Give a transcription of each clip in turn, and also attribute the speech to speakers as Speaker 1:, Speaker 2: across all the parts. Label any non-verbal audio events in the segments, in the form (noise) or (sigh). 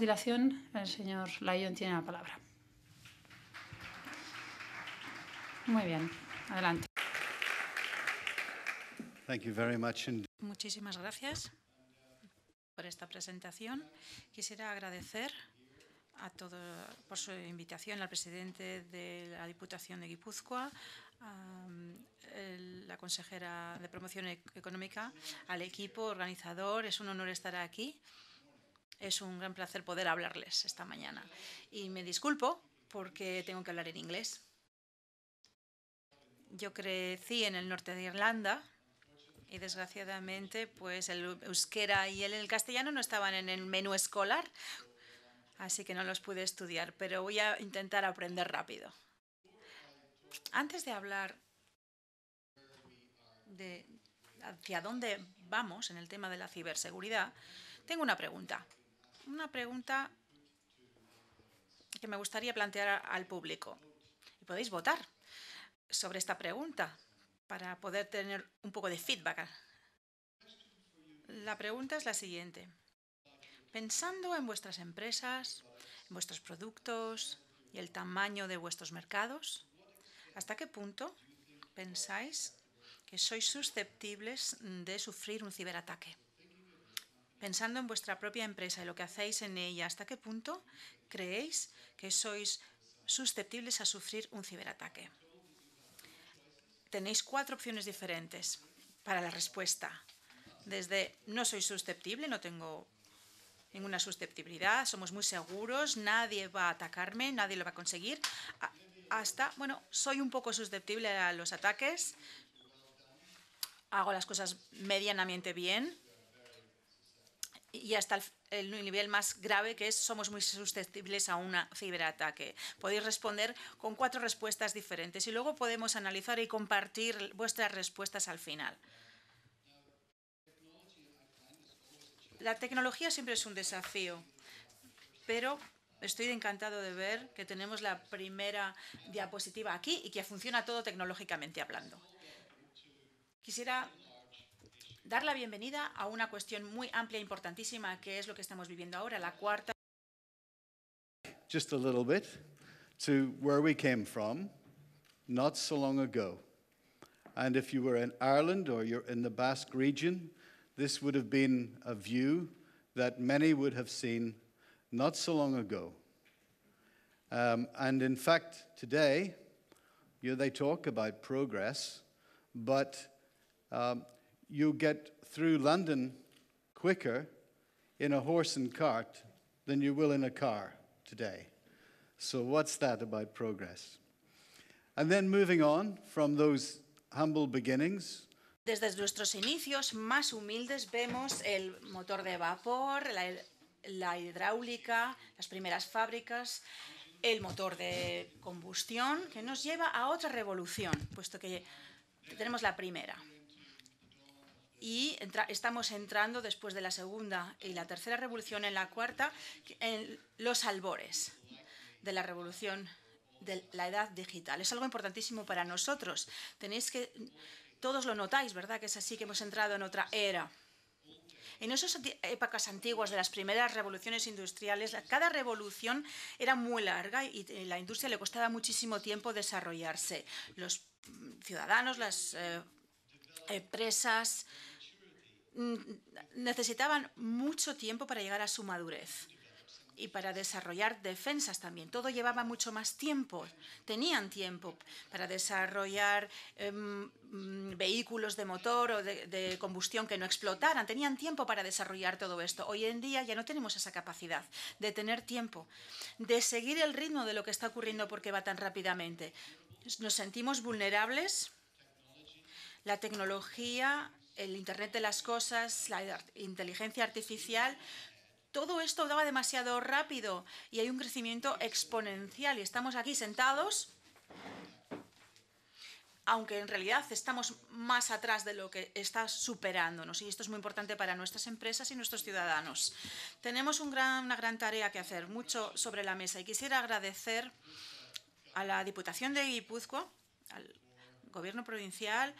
Speaker 1: dilación, el señor Lyon tiene la palabra. Muy bien, adelante. Muchísimas gracias por esta presentación. Quisiera agradecer a todo, por su invitación al presidente de la Diputación de Guipúzcoa, la consejera de Promoción Económica, al equipo organizador. Es un honor estar aquí. Es un gran placer poder hablarles esta mañana. Y me disculpo porque tengo que hablar en inglés. Yo crecí en el norte de Irlanda y desgraciadamente pues el euskera y el, el castellano no estaban en el menú escolar, así que no los pude estudiar, pero voy a intentar aprender rápido. Antes de hablar de hacia dónde vamos en el tema de la ciberseguridad, tengo una pregunta una pregunta que me gustaría plantear al público. Y podéis votar sobre esta pregunta para poder tener un poco de feedback. La pregunta es la siguiente. Pensando en vuestras empresas, en vuestros productos y el tamaño de vuestros mercados, ¿hasta qué punto pensáis que sois susceptibles de sufrir un ciberataque? pensando en vuestra propia empresa y lo que hacéis en ella, ¿hasta qué punto creéis que sois susceptibles a sufrir un ciberataque? Tenéis cuatro opciones diferentes para la respuesta. Desde no soy susceptible, no tengo ninguna susceptibilidad, somos muy seguros, nadie va a atacarme, nadie lo va a conseguir, hasta, bueno, soy un poco susceptible a los ataques, hago las cosas medianamente bien, y hasta el, nivel más grave que es somos muy susceptibles a un ciberataque. Podéis responder con cuatro respuestas diferentes y luego podemos analizar y compartir vuestras respuestas al final. La tecnología siempre es un desafío, pero estoy encantado de ver que tenemos la primera diapositiva aquí y que funciona todo tecnológicamente hablando. Quisiera dar la bienvenida a una cuestión muy amplia e importantísima que es lo que estamos viviendo ahora, la cuarta.
Speaker 2: Just a little bit to where we came from not so long ago. And if you were in Ireland or you're in the Basque region, this would have been a view that many would have seen not so long ago. Um, and in fact, today, you know, they talk about progress, but um, you get through London quicker in a horse and cart than you will in a car today. So, what's that about progress? And then moving on from those humble beginnings.
Speaker 1: Desde nuestros inicios más humildes vemos el motor de vapor, la, la hidráulica, las primeras fábricas, el motor de combustión, que nos lleva a otra revolución, puesto que tenemos la primera. y estamos entrando después de la segunda y la tercera revolución en la cuarta, en los albores de la revolución de la edad digital. Es algo importantísimo para nosotros. Tenéis que, todos lo notáis, ¿verdad? Que es así que hemos entrado en otra era. En esas épocas antiguas de las primeras revoluciones industriales, cada revolución era muy larga y la industria le costaba muchísimo tiempo desarrollarse. Los ciudadanos, las eh, empresas, Mm, necesitaban mucho tiempo para llegar a su madurez y para desarrollar defensas también. Todo llevaba mucho más tiempo. Tenían tiempo para desarrollar em, mm, vehículos de motor o de, de, combustión que no explotaran. Tenían tiempo para desarrollar todo esto. Hoy en día ya no tenemos esa capacidad de tener tiempo, de seguir el ritmo de lo que está ocurriendo porque va tan rápidamente. Nos sentimos vulnerables. La tecnología el Internet de las Cosas, la inteligencia artificial, todo esto daba demasiado rápido y hay un crecimiento exponencial y estamos aquí sentados, aunque en realidad estamos más atrás de lo que está superándonos y esto es muy importante para nuestras empresas y nuestros ciudadanos. Tenemos gran, una gran tarea que hacer, mucho sobre la mesa y quisiera agradecer a la Diputación de Guipúzcoa, al Gobierno Provincial,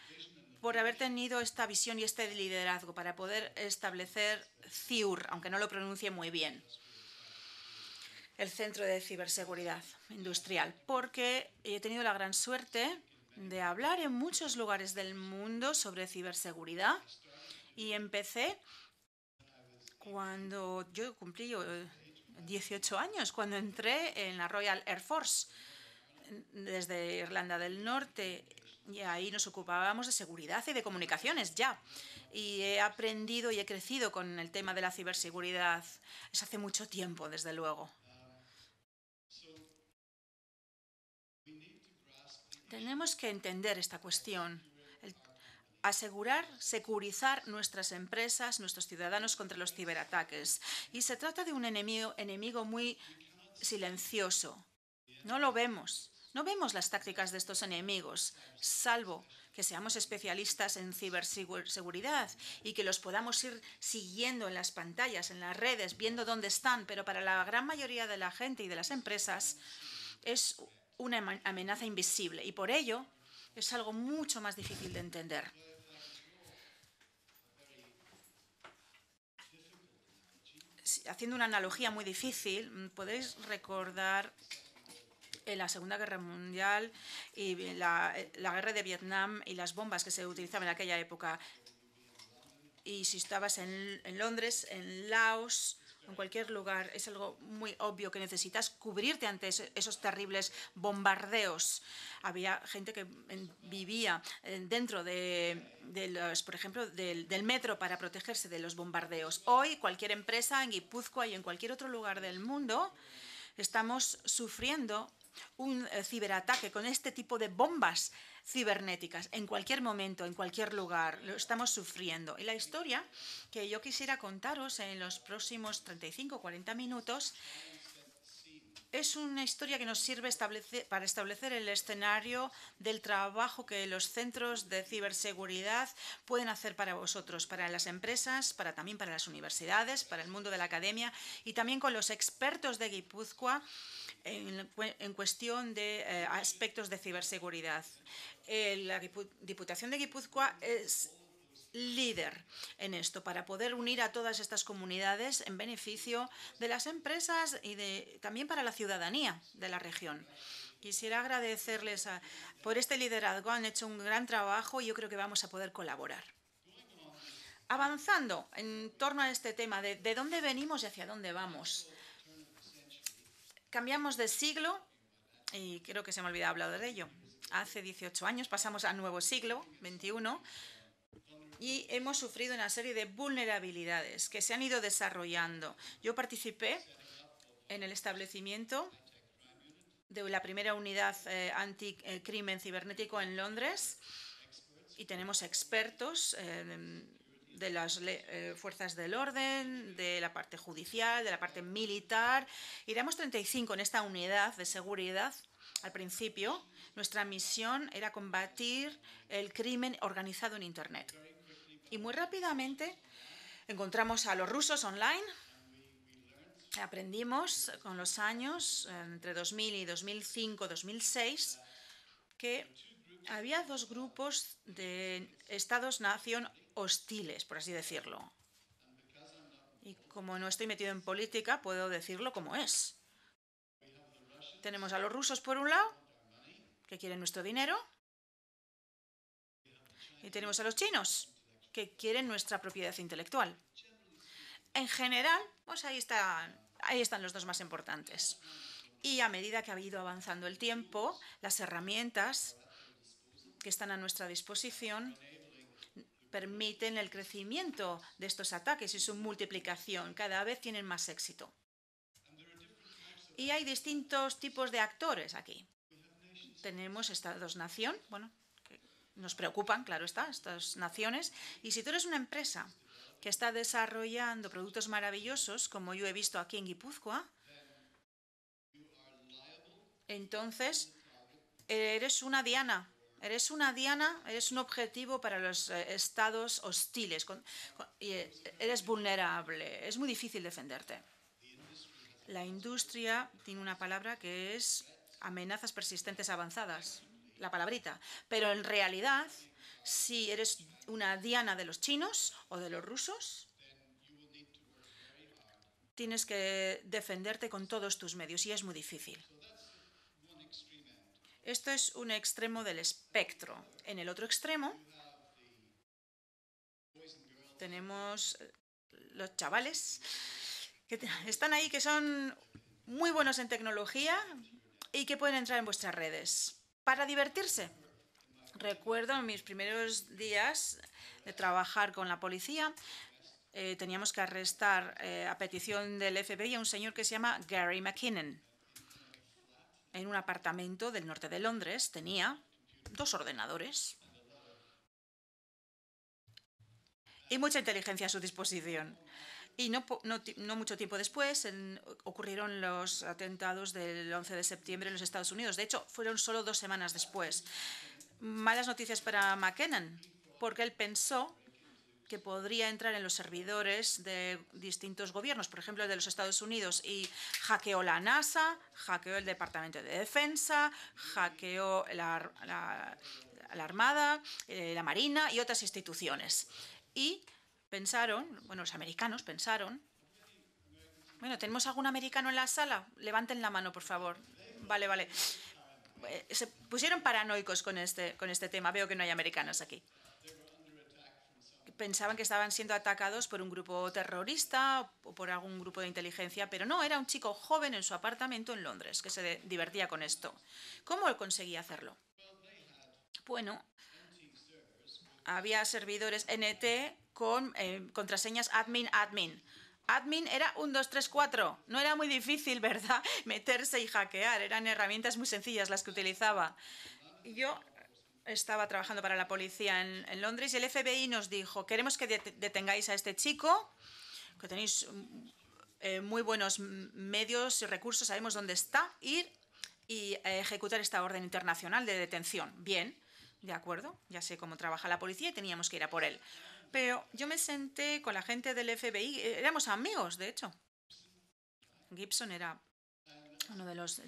Speaker 1: por haber tenido esta visión y este liderazgo para poder establecer CIUR, aunque no lo pronuncie muy bien, el Centro de Ciberseguridad Industrial, porque he tenido la gran suerte de hablar en muchos lugares del mundo sobre ciberseguridad y empecé cuando yo cumplí 18 eh, años, cuando entré en la Royal Air Force desde Irlanda del Norte y ahí nos ocupábamos de seguridad y de comunicaciones ya. Y he aprendido y he crecido con el tema de la ciberseguridad. Es hace mucho tiempo, desde luego. Tenemos que entender esta cuestión. asegurar, securizar nuestras empresas, nuestros ciudadanos contra los ciberataques. Y se trata de un enemigo, enemigo muy silencioso. No lo vemos no vemos las tácticas de estos enemigos, salvo que seamos especialistas en ciberseguridad y que los podamos ir siguiendo en las pantallas, en las redes, viendo dónde están, pero para la gran mayoría de la gente y de las empresas es una amenaza invisible y por ello es algo mucho más difícil de entender. Haciendo una analogía muy difícil, mm, podéis recordar en la Segunda Guerra Mundial y la, guerra de Vietnam y las bombas que se utilizaban en aquella época. Y si estabas en, en Londres, en Laos, en cualquier lugar, es algo muy obvio que necesitas cubrirte ante esos terribles bombardeos. Había gente que vivía eh, dentro de, los, por ejemplo, del, metro para protegerse de los bombardeos. Hoy cualquier empresa en Guipúzcoa y en cualquier otro lugar del mundo estamos sufriendo un eh, ciberataque con este tipo de bombas cibernéticas en cualquier momento, en cualquier lugar. Lo estamos sufriendo. Y la historia que yo quisiera contaros en los próximos 35 40 minutos es una historia que nos sirve para establecer el escenario del trabajo que los centros de ciberseguridad pueden hacer para vosotros, para las empresas, para también para las universidades, para el mundo de la academia y también con los expertos de Guipúzcoa en, cuestión de eh, aspectos de ciberseguridad. Eh, la Diputación de Guipúzcoa es líder en esto, para poder unir a todas estas comunidades en beneficio de las empresas y de, también para la ciudadanía de la región. Quisiera agradecerles por este liderazgo, han hecho un gran trabajo y yo creo que vamos a poder colaborar. Avanzando en torno a este tema de, dónde venimos y hacia dónde vamos. Cambiamos de siglo y creo que se me ha olvidado hablar de ello. Hace 18 años pasamos al nuevo siglo, 21, y hemos sufrido una serie de vulnerabilidades que se han ido desarrollando. Yo participé en el establecimiento de la primera unidad eh, anticrimen cibernético en Londres y tenemos expertos eh, de las eh, fuerzas del orden, de la parte judicial, de la parte militar. Éramos 35 en esta unidad de seguridad. Al principio, nuestra misión era combatir el crimen organizado en Internet. Y muy rápidamente encontramos a los rusos online. Aprendimos con los años, entre 2000 y 2005, 2006, que había dos grupos de estados-nación hostiles, por así decirlo. Y como no estoy metido en política, puedo decirlo como es. Tenemos a los rusos por un lado, que quieren nuestro dinero, y tenemos a los chinos, que quieren nuestra propiedad intelectual. En general, pues ahí están, ahí están los dos más importantes. Y a medida que ha ido avanzando el tiempo, las herramientas que están a nuestra disposición permiten el crecimiento de estos ataques y su multiplicación. Cada vez tienen más éxito. Y hay distintos tipos de actores aquí. Tenemos Estados-nación, bueno, nos preocupan, claro está, estas naciones. Y si tú eres una empresa que está desarrollando productos maravillosos, como yo he visto aquí en Guipúzcoa, entonces eres una diana. Eres una diana, eres un objetivo para los eh, estados hostiles y eh, eres vulnerable. Es muy difícil defenderte. La industria tiene una palabra que es amenazas persistentes avanzadas la palabrita, pero en realidad, si eres una diana de los chinos o de los rusos, tienes que defenderte con todos tus medios y es muy difícil. Esto es un extremo del espectro. En el otro extremo tenemos eh, los chavales que están ahí, que son muy buenos en tecnología y que pueden entrar en vuestras redes para divertirse. Recuerdo en mis primeros días de trabajar con la policía, eh, teníamos que arrestar eh, a petición del FBI a un señor que se llama Gary McKinnon. En un apartamento del norte de Londres tenía dos ordenadores y mucha inteligencia a su disposición. Y no, no, mucho tiempo después ocurrieron los atentados del 11 de septiembre en los Estados Unidos. De hecho, fueron solo dos semanas después. Malas noticias para McKinnon, porque él pensó que podría entrar en los servidores de distintos gobiernos, por ejemplo, el de los Estados Unidos, y hackeó la NASA, hackeó el Departamento de Defensa, hackeó la, la, Armada, eh, la Marina y otras instituciones. Y pensaron, bueno, los americanos pensaron, bueno, ¿tenemos algún americano en la sala? Levanten la mano, por favor. Vale, vale. Eh, se pusieron paranoicos con este, con este tema. Veo que no hay americanos aquí. Pensaban que estaban siendo atacados por un grupo terrorista o por algún grupo de inteligencia, pero no, era un chico joven en su apartamento en Londres que se divertía con esto. ¿Cómo él conseguía hacerlo? Bueno, había servidores NT con eh, contraseñas admin, admin. Admin era un, 2, 3, 4. No era muy difícil, (laughs) ¿verdad? Meterse y hackear. Eran herramientas muy sencillas las que utilizaba. Yo estaba trabajando para la policía en, Londres y el FBI nos dijo, queremos que detengáis a este chico, que tenéis mm, eh, muy buenos medios y recursos, sabemos dónde está, ir y eh, ejecutar esta orden internacional de detención. Bien, de acuerdo, ya sé cómo trabaja la policía y teníamos que ir a por él. Pero yo me senté con la gente del FBI, eh, éramos amigos, de hecho. Gibson era uno de los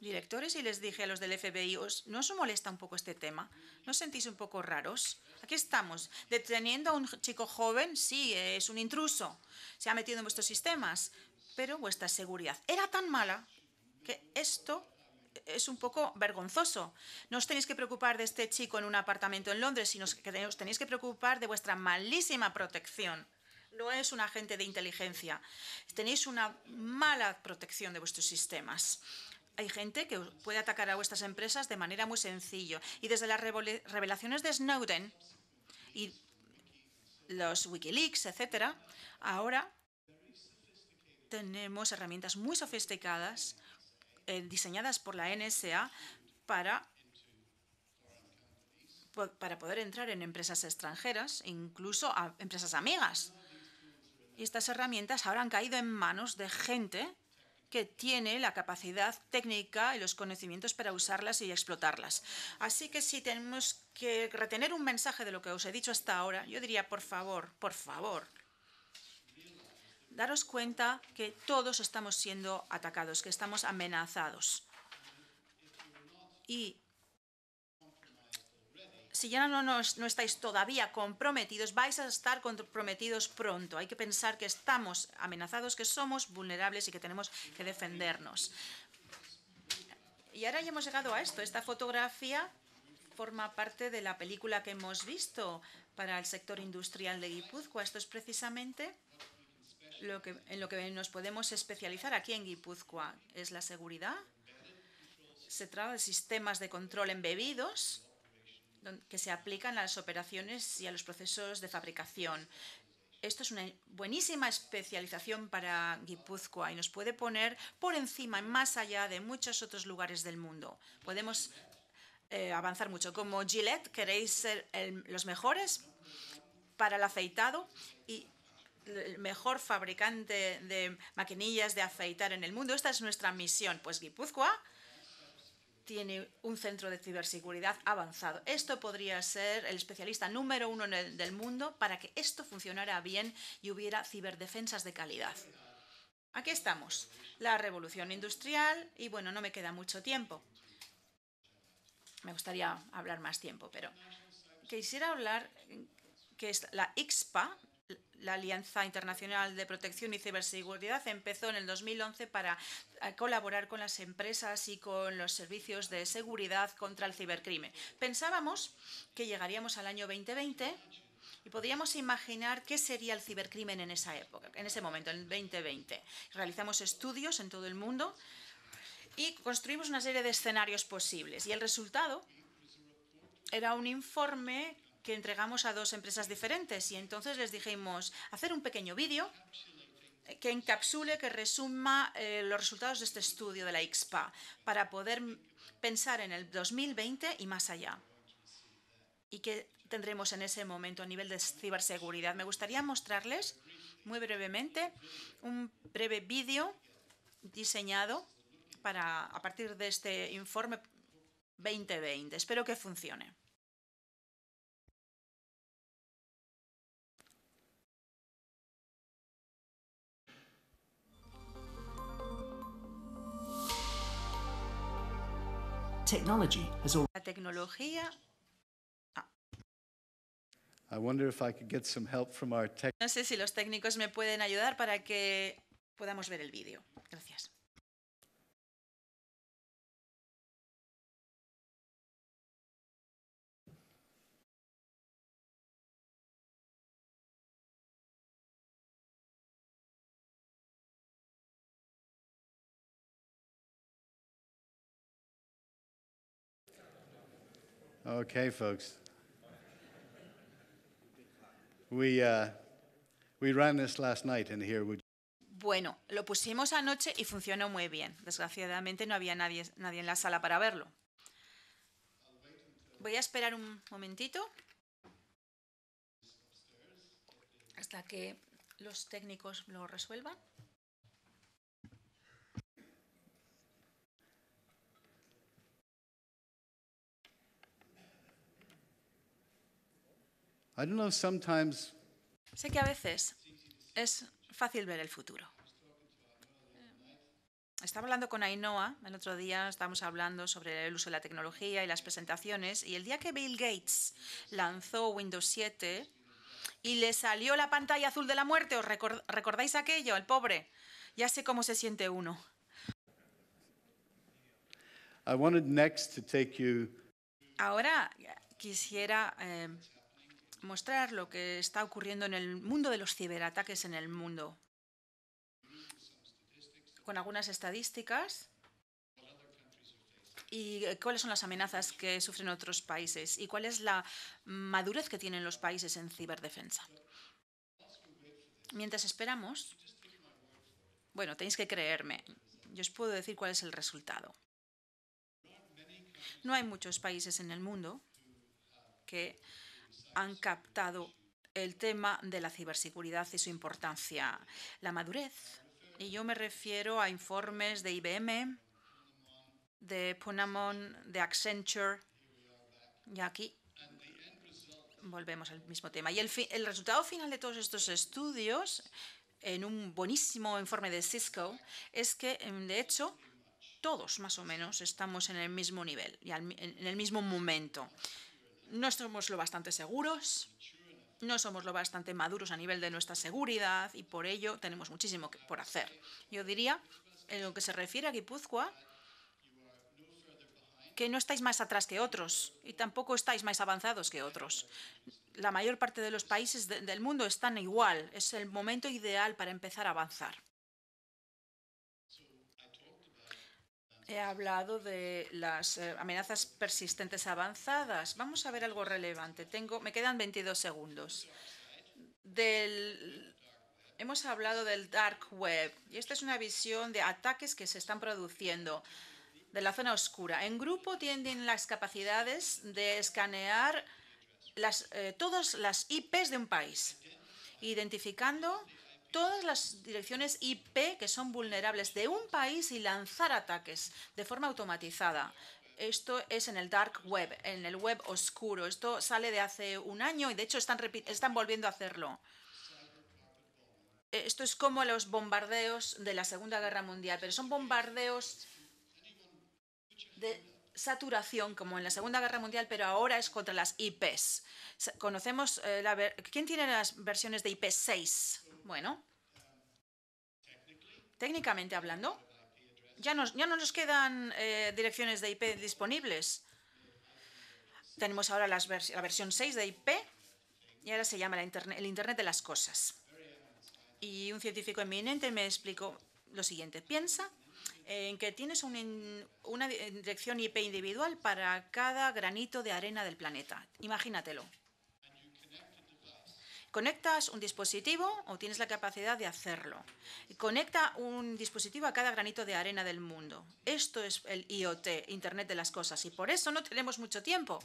Speaker 1: directores y les dije a los del FBI, ¿no os molesta un poco este tema? ¿No os sentís un poco raros? Aquí estamos, deteniendo a un chico joven, sí, es un intruso, se ha metido en vuestros sistemas, pero vuestra seguridad era tan mala que esto es un poco vergonzoso. No os tenéis que preocupar de este chico en un apartamento en Londres, sino que os tenéis que preocupar de vuestra malísima protección. No es un agente de inteligencia. Tenéis una mala protección de vuestros sistemas. Hay gente que puede atacar a vuestras empresas de manera muy sencilla. Y desde las revelaciones de Snowden y los Wikileaks, etcétera, ahora tenemos herramientas muy sofisticadas eh, diseñadas por la NSA para, para poder entrar en empresas extranjeras, incluso a empresas amigas. Y estas herramientas ahora han caído en manos de gente que tiene la capacidad técnica y los conocimientos para usarlas y explotarlas. Así que si tenemos que retener un mensaje de lo que os he dicho hasta ahora, yo diría, por favor, por favor, daros cuenta que todos estamos siendo atacados, que estamos amenazados. Y si ya no, no, estáis todavía comprometidos, vais a estar comprometidos pronto. Hay que pensar que estamos amenazados, que somos vulnerables y que tenemos que defendernos. Y ahora ya hemos llegado a esto. Esta fotografía forma parte de la película que hemos visto para el sector industrial de Guipúzcoa. Esto es precisamente en lo que nos podemos especializar aquí en Guipúzcoa es la seguridad. Se trata de sistemas de control embebidos que se aplican a las operaciones y a los procesos de fabricación. Esto es una buenísima especialización para Guipúzcoa y nos puede poner por encima y más allá de muchos otros lugares del mundo. Podemos eh, avanzar mucho. Como Gillette, queréis ser los mejores para el aceitado y el mejor fabricante de maquinillas de afeitar en el mundo. Esta es nuestra misión. Pues Guipúzcoa tiene un centro de ciberseguridad avanzado. Esto podría ser el especialista número uno del mundo para que esto funcionara bien y hubiera ciberdefensas de calidad. Aquí estamos, la revolución industrial y bueno, no me queda mucho tiempo. Me gustaría hablar más tiempo, pero quisiera hablar que es la IXPA, la Alianza Internacional de Protección y Ciberseguridad empezó en el 2011 para eh, colaborar con las empresas y con los servicios de seguridad contra el cibercrimen. Pensábamos que llegaríamos al año 2020 y podríamos imaginar qué sería el cibercrimen en esa época, en ese momento, en el 2020. Realizamos estudios en todo el mundo y construimos una serie de escenarios posibles y el resultado era un informe que entregamos a dos empresas diferentes y entonces les dijimos hacer un pequeño vídeo que encapsule, que resuma eh, los resultados de este estudio de la IXPA para poder pensar en el 2020 y más allá. ¿Y que tendremos en ese momento a nivel de ciberseguridad? Me gustaría mostrarles muy brevemente un breve vídeo diseñado para, a partir de este informe
Speaker 2: 2020. Espero que funcione. La
Speaker 1: tecnología... No sé si los técnicos me pueden ayudar para que podamos ver el vídeo.
Speaker 2: Gracias. Okay, folks.
Speaker 1: bueno, lo pusimos anoche y funcionó muy bien. Desgraciadamente no había nadie, nadie en la sala para verlo. Voy a esperar un momentito hasta que los técnicos lo resuelvan. sé que a veces es fácil ver el futuro. Estaba hablando con Ainhoa el otro día, estábamos hablando sobre el uso de la tecnología y las presentaciones, y el día que Bill Gates lanzó Windows 7 y le salió la pantalla azul de la muerte, ¿os recordáis aquello? El pobre. Ya sé cómo se siente uno. Ahora quisiera eh, mostrar lo que está ocurriendo en el mundo de los ciberataques en el mundo. Con algunas estadísticas y eh, cuáles son las amenazas que sufren otros países y cuál es la madurez que tienen los países en ciberdefensa. Mientras esperamos, bueno, tenéis que creerme, yo os puedo decir cuál es el resultado. No hay muchos países en el mundo que han captado el tema de la ciberseguridad y su importancia. La madurez. Y yo me refiero a informes de IBM, de Punamon, de Accenture. Y aquí volvemos al mismo tema. Y el, el resultado final de todos estos estudios, en un buenísimo informe de Cisco, es que, em, de hecho, todos más o menos estamos en el mismo nivel y en el mismo momento no somos lo bastante seguros, no somos lo bastante maduros a nivel de nuestra seguridad y por ello tenemos muchísimo por hacer. Yo diría, en lo que se refiere a Guipúzcoa, que no estáis más atrás que otros y tampoco estáis más avanzados que otros. La mayor parte de los países del mundo están igual. Es el momento ideal para empezar a avanzar. He hablado de las eh, amenazas persistentes avanzadas. Vamos a ver algo relevante. Tengo, me quedan 22 segundos. hemos hablado del dark web y esta es una visión de ataques que se están produciendo de la zona oscura. En grupo tienen las capacidades de escanear las, eh, todas las IPs de un país, identificando todas las direcciones IP que son vulnerables de un país y lanzar ataques de forma automatizada. Esto es en el dark web, en el web oscuro. Esto sale de hace un año y de hecho están, están volviendo a hacerlo. Eh, esto es como los bombardeos de la Segunda Guerra Mundial, pero son bombardeos de saturación como en la Segunda Guerra Mundial, pero ahora es contra las IPs. Conocemos eh, ¿Quién tiene las versiones de IP 6? Bueno, técnicamente hablando, ya, ya no nos quedan eh, direcciones de IP disponibles. Tenemos ahora la versión 6 de IP y ahora se llama el Internet de las Cosas. Y un científico eminente me explicó lo siguiente. Piensa en que tienes una dirección IP individual para cada granito de arena del planeta. Imagínatelo. Conectas un dispositivo o tienes la capacidad de hacerlo. Conecta un dispositivo a cada granito de arena del mundo. Esto es el IoT, Internet de las Cosas, y por eso no tenemos mucho tiempo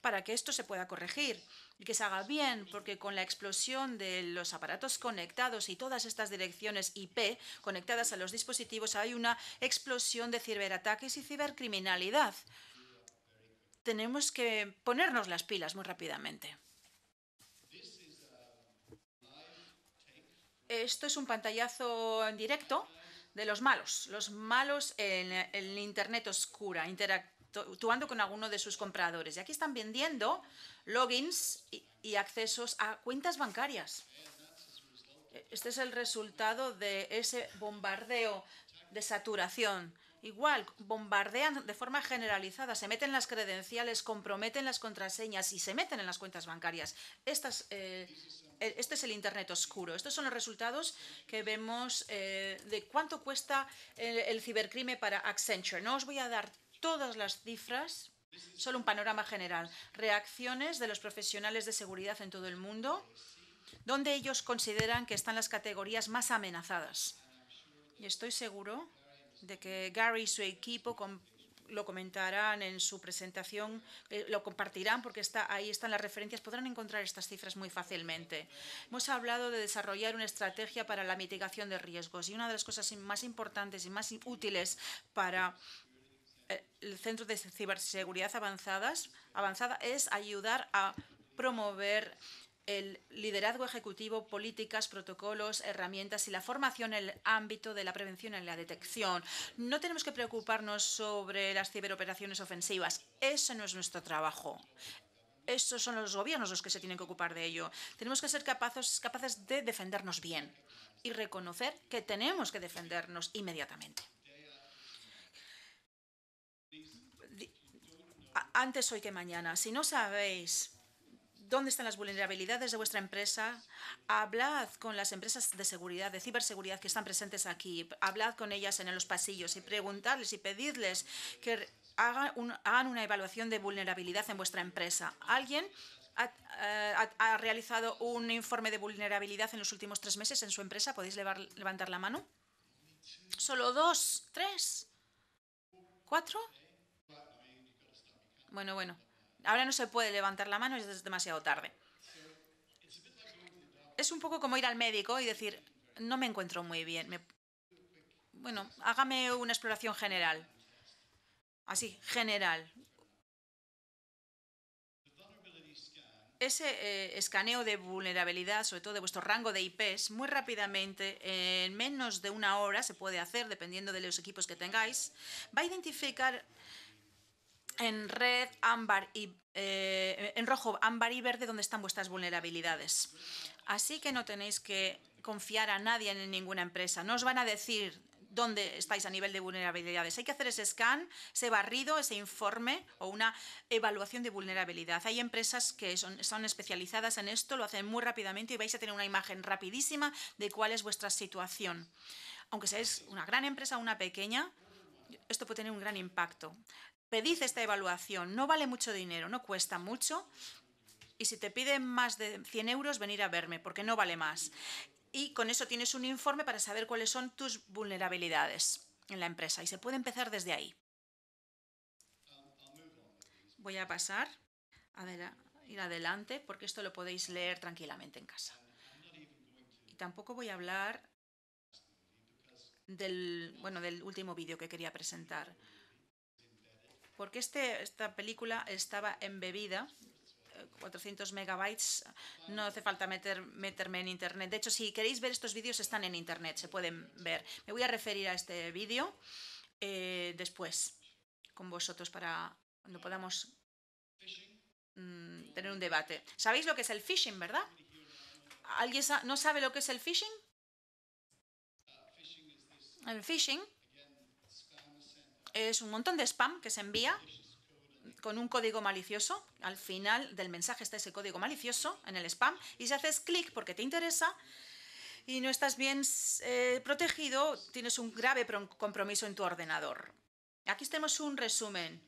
Speaker 1: para que esto se pueda corregir y que se haga bien, porque con la explosión de los aparatos conectados y todas estas direcciones IP conectadas a los dispositivos hay una explosión de ciberataques y cibercriminalidad. Tenemos que ponernos las pilas muy rápidamente. esto es un pantallazo en directo de los malos, los malos en, Internet oscura, interactuando con alguno de sus compradores. Y aquí están vendiendo logins y accesos a cuentas bancarias. Este es el resultado de ese bombardeo de saturación Igual, bombardean de forma generalizada, se meten las credenciales, comprometen las contraseñas y se meten en las cuentas bancarias. Eh, e, este es el Internet oscuro. Estos son los resultados que vemos eh, de cuánto cuesta el, cibercrimen para Accenture. No os voy a dar todas las cifras, solo un panorama general. Reacciones de los profesionales de seguridad en todo el mundo, donde ellos consideran que están las categorías más amenazadas. Y estoy seguro de que Gary y su equipo lo comentarán en su presentación, eh, lo compartirán porque está, ahí están las referencias, podrán encontrar estas cifras muy fácilmente. Hemos hablado de desarrollar una estrategia para la mitigación de riesgos y una de las cosas más importantes y más útiles para eh, el Centro de Ciberseguridad Avanzadas, avanzada es ayudar a promover el liderazgo ejecutivo, políticas, protocolos, herramientas y la formación en el ámbito de la prevención y la detección. No tenemos que preocuparnos sobre las ciberoperaciones ofensivas. Ese no es nuestro trabajo Esos son los gobiernos los que se tienen que ocupar de ello. Tenemos que ser capaces, capaces de defendernos bien y reconocer que tenemos que defendernos inmediatamente. Antes hoy que mañana. Si no sabéis dónde están las vulnerabilidades de vuestra empresa. Hablad con las empresas de seguridad, de ciberseguridad que están presentes aquí. Hablad con ellas en los pasillos y preguntarles y pedirles que hagan, una evaluación de vulnerabilidad en vuestra empresa. ¿Alguien eh, ha, realizado un informe de vulnerabilidad en los últimos tres meses en su empresa? ¿Podéis levantar la mano? ¿Solo dos? ¿Tres? ¿Cuatro? Bueno, bueno. Ahora no se puede levantar la mano, es demasiado tarde. Es un poco como ir al médico y decir, no me encuentro muy bien. Bueno, hágame una exploración general. Así, general. Ese eh, escaneo de vulnerabilidad, sobre todo de vuestro rango de IPs, muy rápidamente, en menos de una hora se puede hacer, dependiendo de los equipos que tengáis, va a identificar en red, ámbar y eh, en rojo, ámbar y verde, donde están vuestras vulnerabilidades. Así que no tenéis que confiar a nadie en ninguna empresa. No os van a decir dónde estáis a nivel de vulnerabilidades. Hay que hacer ese scan, ese barrido, ese informe o una evaluación de vulnerabilidad. Hay empresas que son, especializadas en esto, lo hacen muy rápidamente y vais a tener una imagen rapidísima de cuál es vuestra situación. Aunque seáis una gran empresa o una pequeña, esto puede tener un gran impacto pedid esta evaluación, no vale mucho dinero, no cuesta mucho. Y si te piden más de 100 euros, venir a verme, porque no vale más. Y con eso tienes un informe para saber cuáles son tus vulnerabilidades en la empresa. Y se puede empezar desde ahí. Voy a pasar a ver, ir adelante, porque esto lo podéis leer tranquilamente en casa. Y tampoco voy a hablar del, bueno, del último vídeo que quería presentar porque este, esta película estaba embebida 400 eh, megabytes, no hace falta meter, meterme en internet. De hecho, si queréis ver estos vídeos, están en internet, se pueden ver. Me voy a referir a este vídeo eh, después con vosotros para cuando podamos mm, tener un debate. ¿Sabéis lo que es el phishing, verdad? ¿Alguien no sabe lo que es el phishing? El phishing es un montón de spam que se envía con un código malicioso. Al final del mensaje está ese código malicioso en el spam y si haces clic porque te interesa y no estás bien eh, protegido, tienes un grave compromiso en tu ordenador. Aquí tenemos un resumen.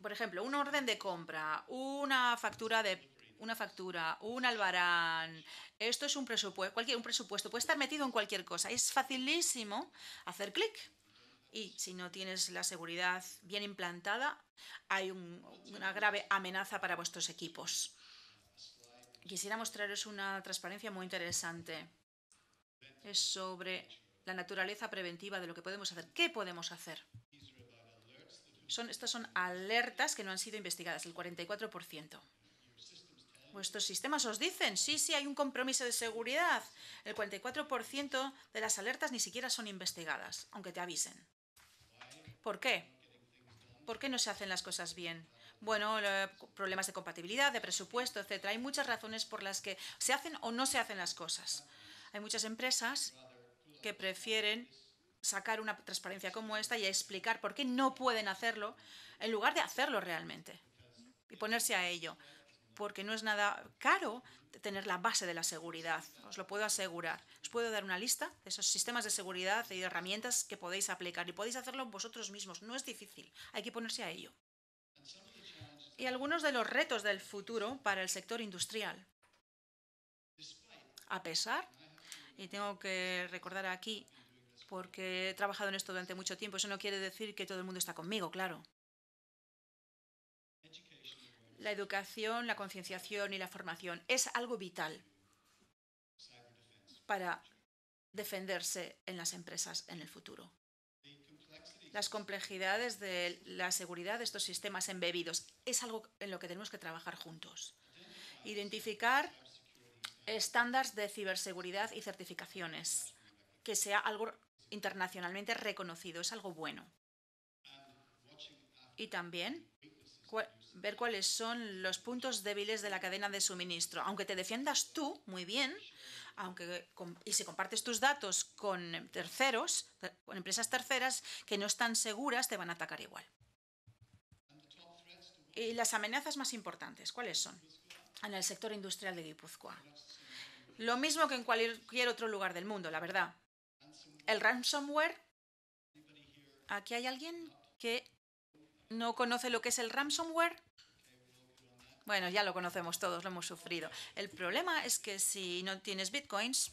Speaker 1: Por ejemplo, una orden de compra, una factura de una factura, un albarán, esto es un presupuesto, cualquier un presupuesto, puede estar metido en cualquier cosa. Es facilísimo hacer clic y si no tienes la seguridad bien implantada, hay una grave amenaza para vuestros equipos. Quisiera mostraros una transparencia muy interesante. Es sobre la naturaleza preventiva de lo que podemos hacer. ¿Qué podemos hacer? estas son alertas que no han sido investigadas, el 44%. Vuestros sistemas os dicen, sí, sí, hay un compromiso de seguridad. El 44% de las alertas ni siquiera son investigadas, aunque te avisen. ¿Por qué? ¿Por qué no se hacen las cosas bien? Bueno, eh, problemas de compatibilidad, de presupuesto, etcétera. Hay muchas razones por las que se hacen o no se hacen las cosas. Hay muchas empresas que prefieren sacar una transparencia como esta y explicar por qué no pueden hacerlo en lugar de hacerlo realmente y ponerse a ello, porque no es nada caro tener la base de la seguridad, os lo puedo asegurar. Os puedo dar una lista de esos sistemas de seguridad y herramientas que podéis aplicar y podéis hacerlo vosotros mismos, no es difícil, hay que ponerse a ello. Y algunos de los retos del futuro para el sector industrial. A pesar, y tengo que recordar aquí, porque he trabajado en esto durante mucho tiempo, eso no quiere decir que todo el mundo está conmigo, claro la educación, la concienciación y la formación es algo vital para defenderse en las empresas en el futuro. Las complejidades de la seguridad de estos sistemas embebidos es algo en lo que tenemos que trabajar juntos. Identificar estándares de ciberseguridad y certificaciones, que sea algo internacionalmente reconocido, es algo bueno. Y también ver cuáles son los puntos débiles de la cadena de suministro. Aunque te defiendas tú muy bien, aunque y si compartes tus datos con terceros, con empresas terceras que no están seguras, te van a atacar igual. ¿Y las amenazas más importantes cuáles son? En el sector industrial de Guipúzcoa. Lo mismo que en cualquier otro lugar del mundo, la verdad. El ransomware. ¿Aquí hay alguien que no conoce lo que es el ransomware? Bueno, ya lo conocemos todos, lo hemos sufrido. El problema es que si no tienes bitcoins,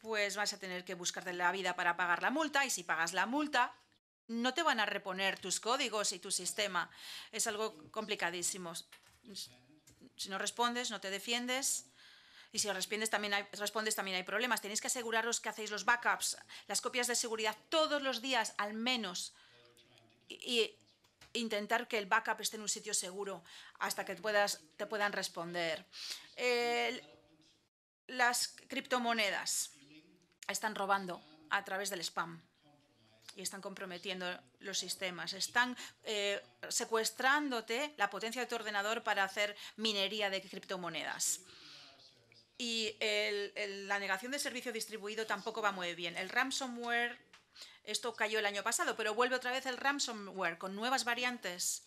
Speaker 1: pues vas a tener que buscarte la vida para pagar la multa y si pagas la multa, no te van a reponer tus códigos y tu sistema. Es algo complicadísimo. Si no respondes, no te defiendes. Y si respondes también, hay, respondes también hay problemas. Tenéis que aseguraros que hacéis los backups, las copias de seguridad todos los días al menos. y intentar que el backup esté en un sitio seguro hasta que puedas, te puedan responder. las criptomonedas están robando a través del spam y están comprometiendo los sistemas, están eh, secuestrándote la potencia de tu ordenador para hacer minería de criptomonedas. Y la negación de servicio distribuido tampoco va muy bien. El ransomware esto cayó el año pasado, pero vuelve otra vez el ransomware con nuevas variantes.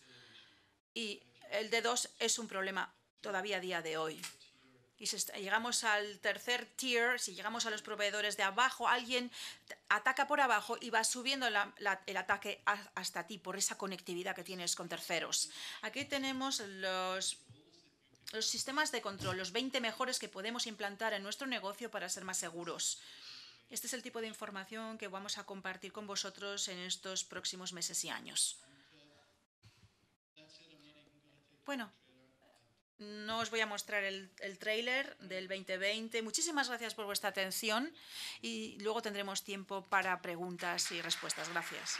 Speaker 1: Y el D2 es un problema todavía a día de hoy. Y si llegamos al tercer tier, si llegamos a los proveedores de abajo, alguien ataca por abajo y va subiendo el ataque hasta ti por esa conectividad que tienes con terceros. Aquí tenemos los, los sistemas de control, los 20 mejores que podemos implantar en nuestro negocio para ser más seguros. Este es el tipo de información que vamos a compartir con vosotros en estos próximos meses y años. Bueno, no os voy a mostrar el, el del 2020. Muchísimas gracias por vuestra atención y luego tendremos tiempo para preguntas y respuestas. Gracias.